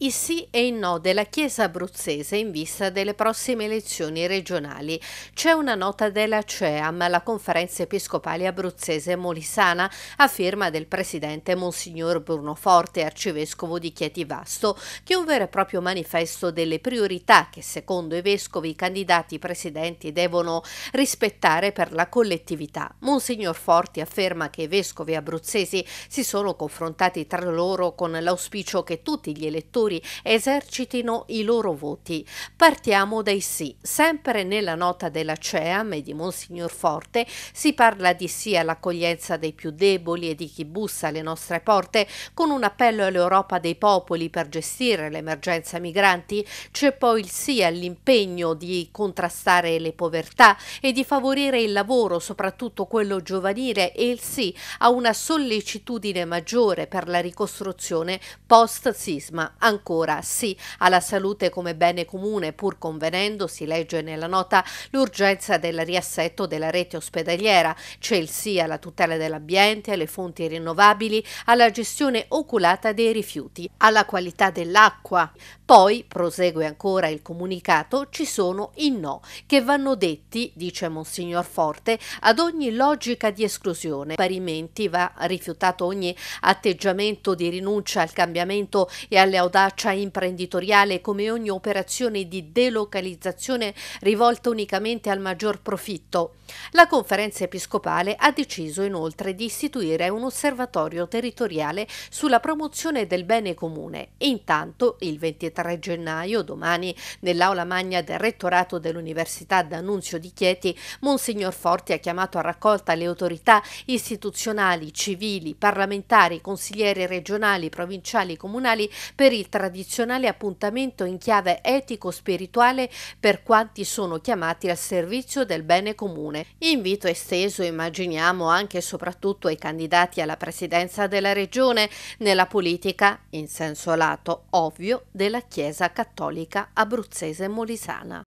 I sì e i no della Chiesa abruzzese in vista delle prossime elezioni regionali. C'è una nota della CEAM, la Conferenza Episcopale Abruzzese Molisana, a firma del presidente Monsignor Bruno Forte, arcivescovo di Chieti Vasto, che è un vero e proprio manifesto delle priorità che secondo i vescovi i candidati presidenti devono rispettare per la collettività. Monsignor Forte afferma che i vescovi abruzzesi si sono confrontati tra loro con l'auspicio che tutti gli elettori elettori esercitino i loro voti. Partiamo dai sì. Sempre nella nota della CEAM e di Monsignor Forte si parla di sì all'accoglienza dei più deboli e di chi bussa alle nostre porte con un appello all'Europa dei popoli per gestire l'emergenza migranti. C'è poi il sì all'impegno di contrastare le povertà e di favorire il lavoro, soprattutto quello giovanile, e il sì a una sollecitudine maggiore per la ricostruzione post-sisma ancora sì alla salute come bene comune, pur convenendo, si legge nella nota, l'urgenza del riassetto della rete ospedaliera. C'è il sì alla tutela dell'ambiente, alle fonti rinnovabili, alla gestione oculata dei rifiuti, alla qualità dell'acqua. Poi, prosegue ancora il comunicato, ci sono i no, che vanno detti, dice Monsignor Forte, ad ogni logica di esclusione. Parimenti va rifiutato ogni atteggiamento di rinuncia al cambiamento e alle audaci Faccia imprenditoriale come ogni operazione di delocalizzazione rivolta unicamente al maggior profitto. La conferenza episcopale ha deciso inoltre di istituire un osservatorio territoriale sulla promozione del bene comune intanto il 23 gennaio, domani, nell'aula magna del rettorato dell'Università d'Annunzio di Chieti, Monsignor Forti ha chiamato a raccolta le autorità istituzionali, civili, parlamentari, consiglieri regionali, provinciali, comunali per il tradizionale appuntamento in chiave etico-spirituale per quanti sono chiamati al servizio del bene comune. Invito esteso, immaginiamo, anche e soprattutto ai candidati alla presidenza della Regione nella politica, in senso lato ovvio, della Chiesa Cattolica Abruzzese Molisana.